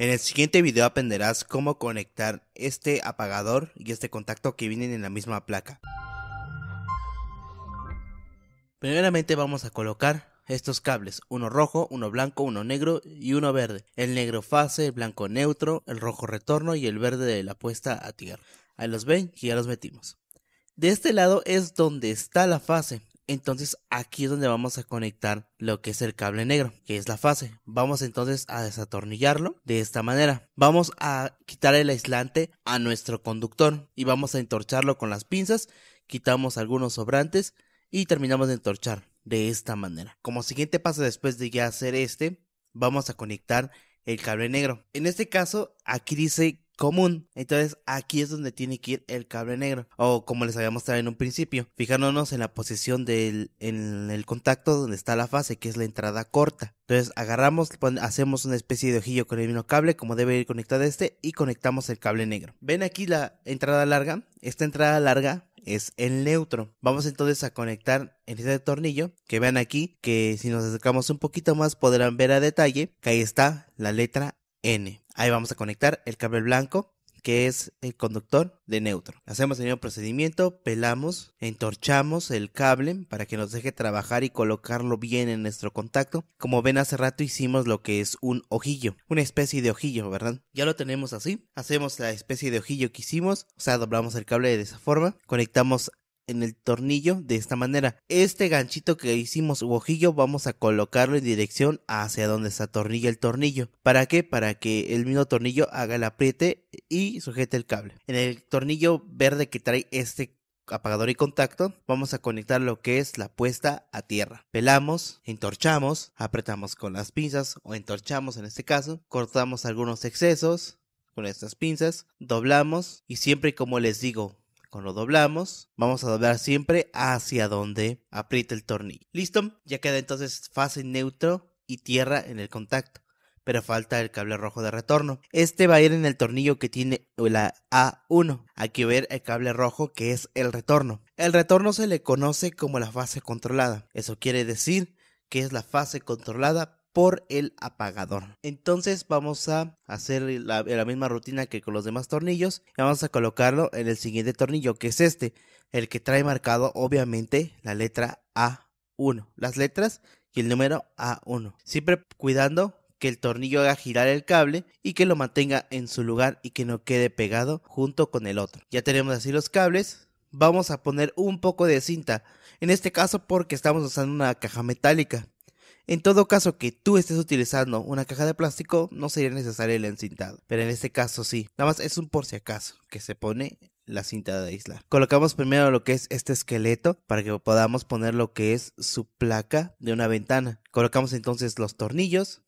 En el siguiente video aprenderás cómo conectar este apagador y este contacto que vienen en la misma placa. Primeramente vamos a colocar estos cables, uno rojo, uno blanco, uno negro y uno verde. El negro fase, el blanco neutro, el rojo retorno y el verde de la puesta a tierra. Ahí los ven y ya los metimos. De este lado es donde está la fase. Entonces aquí es donde vamos a conectar lo que es el cable negro, que es la fase. Vamos entonces a desatornillarlo de esta manera. Vamos a quitar el aislante a nuestro conductor y vamos a entorcharlo con las pinzas. Quitamos algunos sobrantes y terminamos de entorchar de esta manera. Como siguiente paso después de ya hacer este, vamos a conectar el cable negro. En este caso, aquí dice común. Entonces aquí es donde tiene que ir el cable negro. O como les había mostrado en un principio, fijándonos en la posición del en el contacto donde está la fase, que es la entrada corta. Entonces agarramos, hacemos una especie de ojillo con el mismo cable, como debe ir conectado este, y conectamos el cable negro. Ven aquí la entrada larga. Esta entrada larga es el neutro. Vamos entonces a conectar en este tornillo que vean aquí, que si nos acercamos un poquito más podrán ver a detalle que ahí está la letra Ahí vamos a conectar el cable blanco que es el conductor de neutro. Hacemos el mismo procedimiento, pelamos, entorchamos el cable para que nos deje trabajar y colocarlo bien en nuestro contacto. Como ven hace rato hicimos lo que es un ojillo, una especie de ojillo, ¿verdad? Ya lo tenemos así, hacemos la especie de ojillo que hicimos, o sea, doblamos el cable de esa forma, conectamos en el tornillo de esta manera. Este ganchito que hicimos u ojillo vamos a colocarlo en dirección hacia donde se atornilla el tornillo. ¿Para qué? Para que el mismo tornillo haga el apriete y sujete el cable. En el tornillo verde que trae este apagador y contacto, vamos a conectar lo que es la puesta a tierra. Pelamos, entorchamos, apretamos con las pinzas o entorchamos en este caso, cortamos algunos excesos con estas pinzas, doblamos y siempre como les digo, cuando doblamos, vamos a doblar siempre hacia donde aprieta el tornillo. Listo, ya queda entonces fase neutro y tierra en el contacto, pero falta el cable rojo de retorno. Este va a ir en el tornillo que tiene la A1. Aquí ver el cable rojo que es el retorno. El retorno se le conoce como la fase controlada. Eso quiere decir que es la fase controlada por el apagador. Entonces vamos a hacer la, misma rutina que con los demás tornillos y vamos a colocarlo en el siguiente tornillo que es este, el que trae marcado obviamente la letra A1, las letras y el número A1. Siempre cuidando que el tornillo haga girar el cable y que lo mantenga en su lugar y que no quede pegado junto con el otro. Ya tenemos así los cables, vamos a poner un poco de cinta, en este caso porque estamos usando una caja metálica. En todo caso que tú estés utilizando una caja de plástico, no sería necesario el encintado. Pero en este caso sí. Nada más es un por si acaso que se pone la cinta de aislar. Colocamos primero lo que es este esqueleto para que podamos poner lo que es su placa de una ventana. Colocamos entonces los tornillos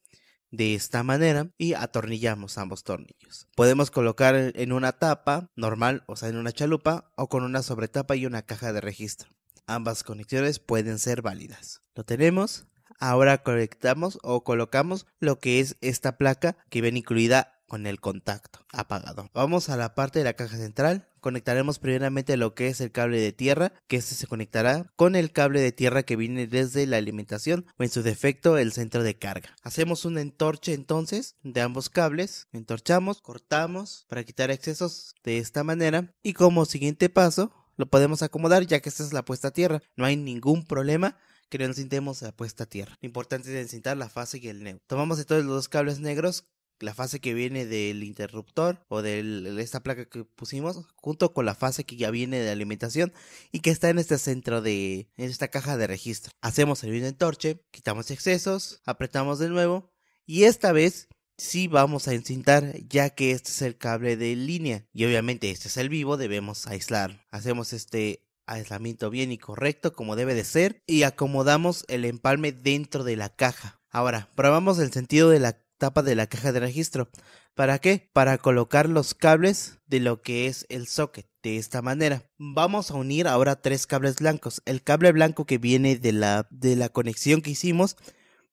de esta manera y atornillamos ambos tornillos. Podemos colocar en una tapa normal, o sea, en una chalupa o con una sobretapa y una caja de registro. Ambas conexiones pueden ser válidas. Lo tenemos ahora conectamos o colocamos lo que es esta placa que viene incluida con el contacto apagado. Vamos a la parte de la caja central. Conectaremos primeramente lo que es el cable de tierra, que este se conectará con el cable de tierra que viene desde la alimentación o en su defecto el centro de carga. Hacemos un entorche entonces de ambos cables, entorchamos, cortamos para quitar excesos de esta manera y como siguiente paso lo podemos acomodar ya que esta es la puesta a tierra, no hay ningún problema que no encintemos la puesta a tierra. Lo importante es encintar la fase y el neutro. Tomamos entonces los dos cables negros la fase que viene del interruptor o de esta placa que pusimos junto con la fase que ya viene de alimentación y que está en este centro de en esta caja de registro. Hacemos el en torche. quitamos excesos, apretamos de nuevo y esta vez sí vamos a encintar ya que este es el cable de línea y obviamente este es el vivo debemos aislar. Hacemos este aislamiento bien y correcto como debe de ser y acomodamos el empalme dentro de la caja. Ahora, probamos el sentido de la tapa de la caja de registro. ¿Para qué? Para colocar los cables de lo que es el socket. De esta manera, vamos a unir ahora tres cables blancos. El cable blanco que viene de la, de la conexión que hicimos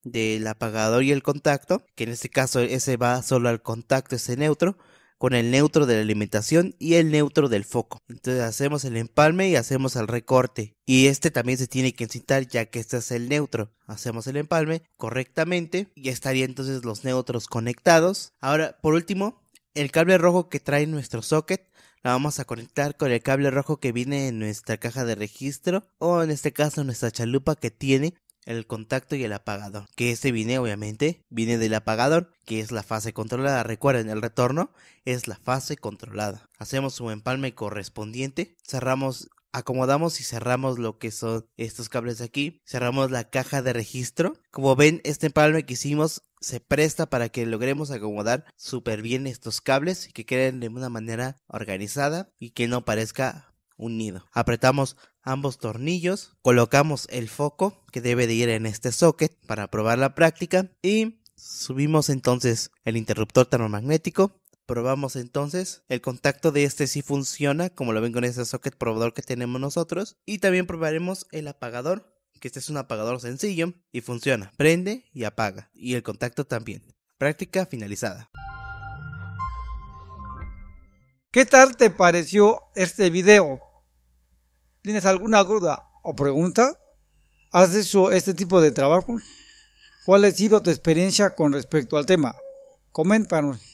del apagador y el contacto, que en este caso ese va solo al contacto, ese neutro con el neutro de la alimentación y el neutro del foco. Entonces hacemos el empalme y hacemos el recorte. Y este también se tiene que encitar, ya que este es el neutro. Hacemos el empalme correctamente y estarían entonces los neutros conectados. Ahora, por último, el cable rojo que trae nuestro socket la vamos a conectar con el cable rojo que viene en nuestra caja de registro o en este caso nuestra chalupa que tiene el contacto y el apagador. Que este viene, obviamente, viene del apagador, que es la fase controlada. Recuerden, el retorno es la fase controlada. Hacemos un empalme correspondiente, cerramos, acomodamos y cerramos lo que son estos cables de aquí. Cerramos la caja de registro. Como ven, este empalme que hicimos se presta para que logremos acomodar súper bien estos cables que queden de una manera organizada y que no parezca un nido. Apretamos ambos tornillos, colocamos el foco que debe de ir en este socket para probar la práctica y subimos entonces el interruptor termomagnético. Probamos entonces, el contacto de este si funciona, como lo ven con este socket probador que tenemos nosotros. Y también probaremos el apagador, que este es un apagador sencillo y funciona, prende y apaga. Y el contacto también. Práctica finalizada. ¿Qué tal te pareció este video? tienes alguna duda o pregunta, ¿has hecho este tipo de trabajo? ¿Cuál ha sido tu experiencia con respecto al tema? Coméntanos.